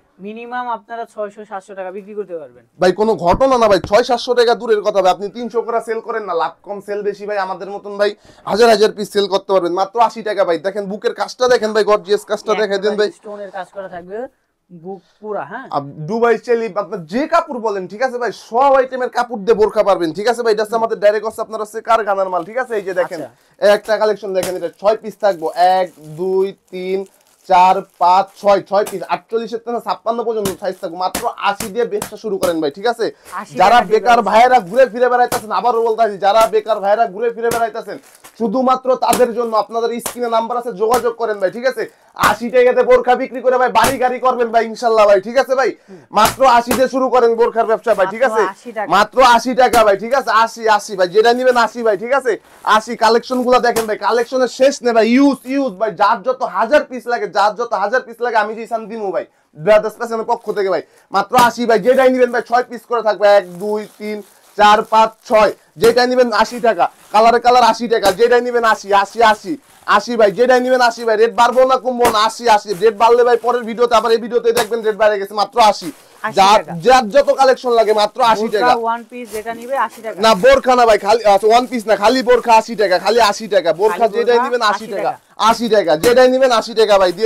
মিনিমাম আপনারা 600 700 টাকা বিক্রি করতে পারবেন ভাই কোনো ঘটনা না ভাই 6 700 টাকা দূরের কথা ভাই আপনি 300 করে সেল করেন না লাভ কম সেল বেশি ভাই আমাদের মতন ভাই হাজার হাজার পিস সেল করতে পারবেন মাত্র 80 টাকা ভাই দেখেন বুকের কাজটা দেখেন ভাই গর্জিয়াস কাজটা হ্যাঁ, দেখেন দেন ভাই স্টোনের কাজ করা থাকবে হ্যাঁ? দুবাই চেলি আপনার যে কাপড় বলেন ঠিক আছে ভাই সব আইটেমের কাপড় দিয়ে বোরখা পারবেন ঠিক আছে ভাই আমাদের ডাইরেক্ট হচ্ছে মাল ঠিক আছে এই যে দেখেন আচ্ছা। একটা কালেকশন দেখেন এটা পিস থাকবো এক দুই তিন চার পাঁচ ছয় ছয় পিস আটচল্লিশের থেকে ছাপ্পান্ন পর্যন্ত সাইজ থাকবে মাত্র আশি দিয়ে ব্যবসা শুরু করেন ভাই ঠিক আছে যারা বেকার ভাইয়েরা ঘুরে ফিরে বেড়াইতেছেন আবারও বলতে আছি যারা বেকার ভাইয়েরা ঘুরে ফিরে বেড়াইতেছেন শুধুমাত্র তাদের জন্য আপনাদের স্ক্রিনে নাম্বার আছে যোগাযোগ করেন ভাই ঠিক আছে আশি টাকাতে বোরখা বিক্রি করে ভাই বাড়ি গাড়ি করবেন ভাই ইনশাল্লাহ ভাই ঠিক আছে ভাই মাত্র আশি দিয়ে শুরু করেন বোরখার ব্যবসা ভাই ঠিক আছে মাত্র আশি টাকা ভাই ঠিক আছে আশি আশি ভাই যেটা নিবেন আশি ভাই ঠিক আছে আশি কালেকশন গুলা দেখেন ভাই কালেকশনের শেষ নেই ভাই ইউজ ইউজ ভাই যার যত হাজার পিস লাগে যার যত হাজার পিস লাগে আমি যে ইসান দিমু ভাই ব্রাদার্স প্যাশনের পক্ষ থেকে ভাই মাত্র আশি ভাই যেটাই নেবেন ভাই ছয় পিস করে থাকবে এক দুই তিন চার পাঁচ ছয় যেটাই নেবেন আশি টাকা কালারে কালার আশি টাকা যেটাই নেবেন আশি আশি আশি আশি ভাই যেটাই নেবেন আশি ভাই রেট বাড়বো না কমবো না আশি আশি রেট বাড়লে ভাই পরের ভিডিওতে আবার এই ভিডিওতে দেখবেন রেট বাড়ে গেছে মাত্র আশি যেটা আশি টাকা ভাই দিয়ে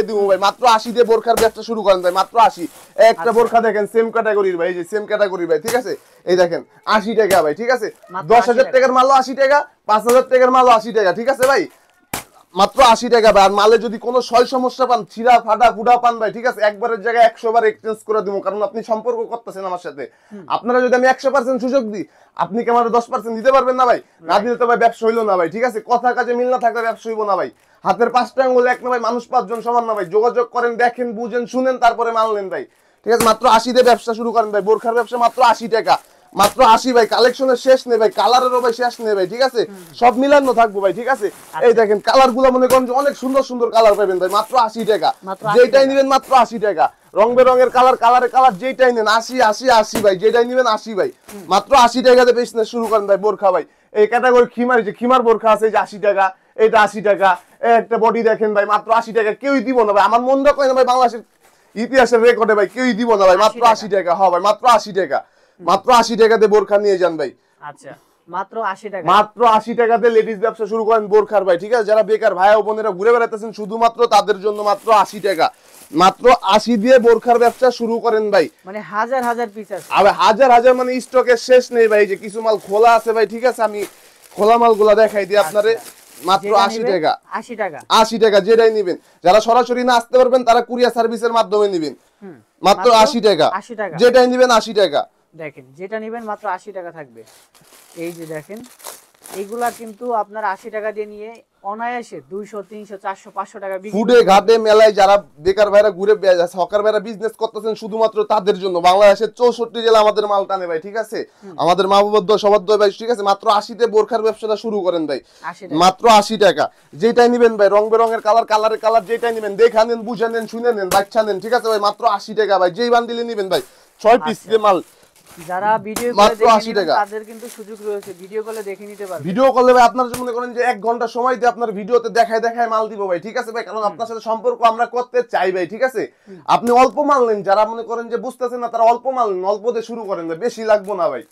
দিব ভাই মাত্র আশি বোরখার ব্যবসা শুরু করেন ভাই মাত্র আশি একটা আচ্ছা। বোরখা দেখেন সেম ক্যাটাগরির ভাই এই সেম ক্যাটাগরির ভাই ঠিক আছে এই দেখেন আশি টাকা ভাই ঠিক আছে দশ হাজার টাকার মালও আশি টাকা পাঁচ হাজার টাকার মালও আশি টাকা ঠিক আছে ভাই মাত্র আশি টাকা ভাই আর মালে যদি কোনো সয় সমস্যা পান ছিঁড়া ফাটা ফুটা পান ভাই ঠিক আছে একবারের জায়গায় একশো বার এক্সচেঞ্জ করে দিব কারণ আপনি সম্পর্ক করতেছেন আমার সাথে আপনারা যদি আমি একশো পার্সেন্ট সুযোগ দিই আপনি কি আমার দশ পার্সেন্ট দিতে পারবেন না ভাই না দিলে তো ভাই ব্যবসা হইলো না ভাই ঠিক আছে কথা কাজে মিল না থাকলে ব্যবসা হইব না ভাই হাতের পাঁচটা আঙুল এক না ভাই মানুষ পাঁচজন সমান না ভাই যোগাযোগ করেন দেখেন বুঝেন শুনেন তারপরে মানলেন ভাই ঠিক আছে মাত্র আশি দিয়ে ব্যবসা শুরু করেন ভাই বোরখার ব্যবসা মাত্র আশি টাকা মাত্র আশি ভাই কালেকশনের শেষ নেই ভাই কালারেরও ভাই শেষ নেই ভাই ঠিক আছে সব মিলানো থাকবো ভাই ঠিক আছে আচ্ছা। এই দেখেন কালার গুলো মনে করেন অনেক সুন্দর সুন্দর কালার পাবেন ভাই মাত্র আশি টাকা যেটাই নেবেন মাত্র আশি টাকা রং বেরঙের কালার কালারে কালার যেটাই নেন ভাই যেটাই নেবেন ভাই মাত্র আশি টাকাতে শুরু করেন ভাই বোরখা ভাই এই ক্যাটাগরি খিমার যে খিমার বোরখা আছে যে আশি টাকা এটা আশি টাকা একটা বডি দেখেন ভাই মাত্র আশি টাকা কেউই দিব না ভাই আমার মনটা কয় না ভাই বাংলাদেশের ইতিহাসের রেকর্ডে ভাই কেউই দিব না ভাই মাত্র আশি টাকা হ ভাই মাত্র আশি টাকা মাত্র আশি টাকাতে বোরখা নিয়ে যান ভাই আচ্ছা মাত্র আশি টাকাতে লেডিস ব্যবসা শুরু করেন বোরখার ভাই ঠিক আছে যারা বেকার ভাই বোনেরা ঘুরে বেড়াতেছেন শুধুমাত্র তাদের জন্য মাত্র আশি টাকা মাত্র আশি দিয়ে বোরখার ব্যবসা শুরু করেন ভাই মানে হাজার হাজার পিস আছে হাজার হাজার মানে স্টকের শেষ নেই ভাই যে কিছু মাল খোলা আছে ভাই ঠিক আছে আমি খোলা মাল গুলা দেখাই দিই আপনারে আচ্ছা। মাত্র আশি টাকা আশি টাকা আশি টাকা যেটাই নিবেন যারা সরাসরি না আসতে পারবেন তারা কুরিয়ার সার্ভিসের মাধ্যমে নিবেন মাত্র আশি টাকা আশি টাকা যেটাই নিবেন আশি টাকা দেখেন যেটা নেবেন মাত্র আশি টাকা থাকবে এই যে দেখেন এইগুলা কিন্তু আপনার আশি টাকা দিয়ে নিয়ে অনায়াসে দুইশো তিনশো চারশো পাঁচশো টাকা ফুটে ঘাটে মেলায় যারা বেকার ভাইরা ঘুরে হকার ভাইরা বিজনেস করতেছেন শুধুমাত্র তাদের জন্য বাংলাদেশের চৌষট্টি জেলা আমাদের মাল টানে ভাই ঠিক আছে আমাদের মা বাবা সবার ভাই ঠিক আছে মাত্র আশিতে বোরখার ব্যবসাটা শুরু করেন ভাই মাত্র আশি টাকা যেটাই নিবেন ভাই রং বেরঙের কালার কালারের কালার যেটাই নিবেন দেখা নেন বুঝে নেন শুনে নেন বাচ্চা নেন ঠিক আছে ভাই মাত্র আশি টাকা ভাই যেই বান্ডিলে নিবেন ভাই ছয় পিস আচ্ছা। মাল আপনি অল্প মাল নেন যারা মনে করেন যে বুঝতেছেন না তারা অল্প মাল অল্প দিয়ে শুরু করেন ভাই বেশি লাগবে না ভাই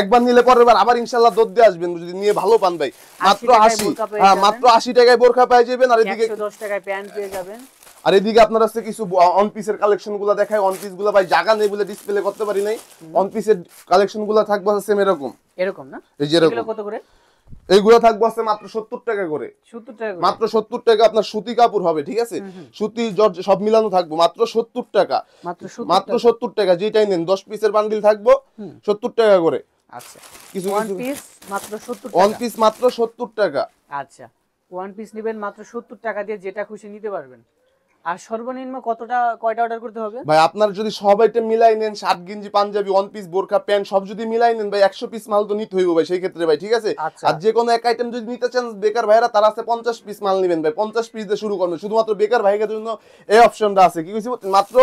একবার নিলে পরের বার আবার ইনশাল্লাহ দোদ দিয়ে আসবেন যদি নিয়ে ভালো পান ভাই মাত্র আশি হ্যাঁ মাত্র আশি টাকায় বোরখা পাই যাবেন আর এদিকে দশ টাকায় প্যান্ট পেয়ে যাবেন আর এদিকে আপনার আছে কিছু অন পিসের কালেকশন গুলা দেখায় অন পিস গুলা ভাই জায়গা নেই বলে ডিসপ্লে করতে পারি নাই অন পিসের কালেকশন গুলা থাকবে সেম এরকম এরকম না এই যে এরকম কত করে থাকবো আছে মাত্র সত্তর টাকা করে মাত্র সত্তর টাকা আপনার সুতি কাপড় হবে ঠিক আছে সুতি সব মিলানো থাকবো মাত্র সত্তর টাকা মাত্র সত্তর টাকা যেটাই নেন দশ পিসের বান্ডিল থাকবো সত্তর টাকা করে আচ্ছা কিছু ওয়ান পিস মাত্র সত্তর টাকা আচ্ছা ওয়ান পিস নেবেন মাত্র সত্তর টাকা দিয়ে যেটা খুশি নিতে পারবেন আর সর্বনিম্ন কতটা কয়টা অর্ডার করতে হবে ভাই আপনার যদি সব আইটেম মিলাই নেন শার্ট গেঞ্জি পাঞ্জাবি ওয়ান পিস বোরখা প্যান্ট সব যদি মিলাই নেন ভাই একশো পিস মাল তো নিতে হইব ভাই সেই ক্ষেত্রে ভাই ঠিক আছে আচ্ছা। আর যে কোনো এক আইটেম যদি নিতে চান বেকার ভাইরা তারা আছে পঞ্চাশ পিস মাল নেবেন ভাই পঞ্চাশ পিস দিয়ে শুরু করবেন শুধুমাত্র বেকার ভাইয়ের জন্য এই অপশনটা আছে কি কিছু মাত্র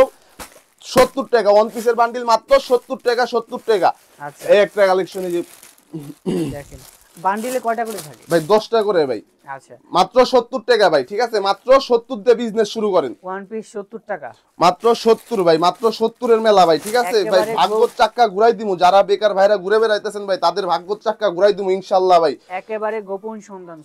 সত্তর টাকা ওয়ান পিসের বান্ডিল মাত্র সত্তর টাকা সত্তর টাকা আচ্ছা। এই একটা কালেকশনে যে বান্ডিলে কয়টা করে থাকে ভাই দশটা করে ভাই আচ্ছা। মাত্র টাকা ভাই ঠিক আছে মাত্র দিয়ে বিজনেস শুরু করেন ওয়ান পিস টাকা মাত্র ভাই মাত্র মেলা ভাই ঠিক আছে ভাই চাক্কা ঘুরাই দিমু যারা বেকার ভাইরা ঘুরে বেড়াইতেছেন ভাই তাদের চাক্কা ঘুরাই দিমু ভাই একেবারে গোপন সন্ধান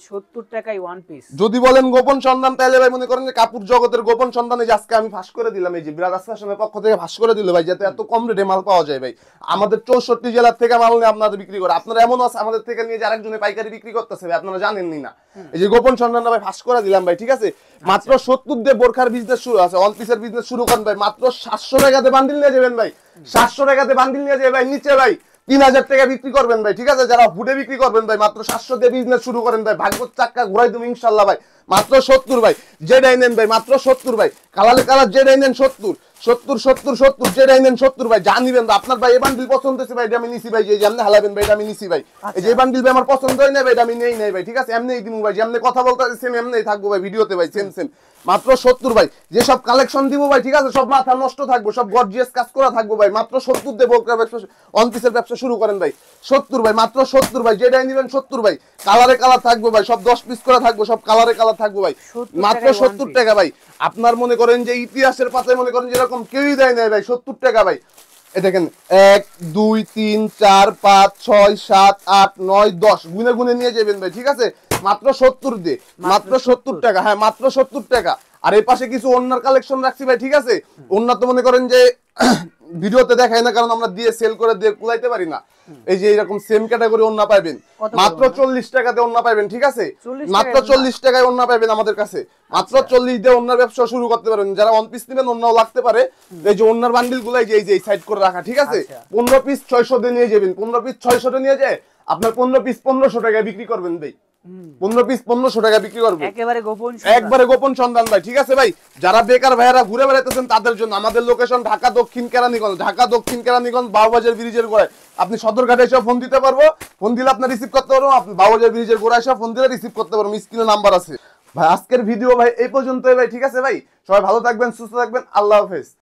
টাকায় ওয়ান পিস যদি বলেন গোপন সন্ধান তাহলে ভাই মনে করেন যে কাপড় জগতের গোপন সন্ধান এই যে আজকে আমি ফাঁস করে দিলাম এই যে বিরাট পক্ষ থেকে ফাঁস করে দিল ভাই যাতে এত কম রেটে মাল পাওয়া যায় ভাই আমাদের চৌষট্টি জেলার থেকে মাল নিয়ে আপনাদের বিক্রি করে আপনারা এমন আছে আমাদের থেকে নিয়ে যে আরেকজনে পাইকারি বিক্রি করতেছে আপনারা জানেননি না এই যে গোপন সন্ধান ভাই ফাঁস করে দিলাম ভাই ঠিক আছে আচ্ছা। মাত্র সত্তর দিয়ে বোরখার বিজনেস শুরু আছে অল পিসের বিজনেস শুরু করেন ভাই মাত্র সাতশো টাকাতে বান্ডিল নিয়ে যাবেন ভাই সাতশো টাকাতে বান্ডিল নিয়ে যাবে ভাই নিচে ভাই তিন হাজার টাকা বিক্রি করবেন ভাই ঠিক আছে যারা ফুটে বিক্রি করবেন ভাই মাত্র সাতশো দিয়ে বিজনেস শুরু করেন ভাই ভাগবত চাক্কা ঘুরাই তুমি ইনশাল্লাহ ভাই মাত্র সত্তর ভাই যে ডাই নেন ভাই মাত্র সত্তর ভাই কালারে কালার যে ডাই নেন সত্তর সত্তর সত্তর সত্তর যে ডাই নেন সত্তর ভাই যা নিবেন আপনার ভাই এ বান্ডিল পছন্দ হচ্ছে ভাই আমি নিছি ভাই যে যেমনি হালাবেন ভাই আমি নিছি ভাই এই যে বান্ডিল আচ্ছা। ভাই আমার পছন্দ হয় না ভাই আমি নেই নাই ভাই ঠিক আছে এমনি দিব ভাই যেমনি কথা বলতে সেম এমনি থাকবো ভাই ভিডিওতে ভাই সেম সেম মাত্র সত্তর ভাই যেসব কালেকশন দিব ভাই ঠিক আছে সব মাথা নষ্ট থাকবো সব গর্জিয়াস কাজ করা থাকবো ভাই মাত্র সত্তর দেবো অন্তিসের ব্যবসা শুরু করেন ভাই সত্তর ভাই মাত্র সত্তর ভাই যেটাই নেবেন সত্তর ভাই কালারে কালার থাকবো ভাই সব দশ পিস করা থাকবো সব কালারে কালার থাকবো ভাই মাত্র সত্তর টাকা ভাই আপনার মনে করেন যে ইতিহাসের পাতায় মনে করেন যেরকম কেউই দেয় নাই ভাই সত্তর টাকা ভাই দেখেন এক দুই তিন চার পাঁচ ছয় সাত আট নয় দশ গুনে গুনে নিয়ে যাবেন ভাই ঠিক আছে মাত্র সত্তর দিয়ে মাত্র সত্তর টাকা হ্যাঁ মাত্র সত্তর টাকা আর এই পাশে কিছু অন্যার কালেকশন রাখছি ভাই ঠিক আছে অন্য তো মনে করেন যে *coughs* ভিডিওতে দেখাই না কারণ আমরা দিয়ে সেল করে দিয়ে কুলাইতে পারি না এই যে এরকম সেম ক্যাটাগরি অন্য পাইবেন মাত্র চল্লিশ টাকাতে অন্য পাইবেন ঠিক আছে মাত্র চল্লিশ টাকায় অন্য পাইবেন আমাদের কাছে মাত্র আচ্ছা। চল্লিশ দিয়ে অন্যার ব্যবসা শুরু করতে পারেন যারা ওয়ান পিস নেবেন অন্য লাগতে পারে এই যে অন্যার বান্ডিল গুলাই যে এই যে সাইড করে রাখা ঠিক আছে আচ্ছা। পনেরো পিস ছয়শো দিয়ে নিয়ে যাবেন পনেরো পিস ছয়শো নিয়ে যায় আপনার পনেরো পিস পনেরোশো টাকায় বিক্রি করবেন ভাই ঢাকা ব্রিজের আপনি সদরঘাটে এসে ফোন দিতে পারবো ফোন দিলে আপনার রিসিভ করতে পারবো আপনি ব্রিজের গোড়ায় এসে ফোন দিলে রিসিভ করতে পারবো স্ক্রিনে নাম্বার আছে ভাই আজকের ভিডিও ভাই এই পর্যন্তই ভাই ঠিক আছে ভাই সবাই ভালো থাকবেন সুস্থ থাকবেন আল্লাহ হাফেজ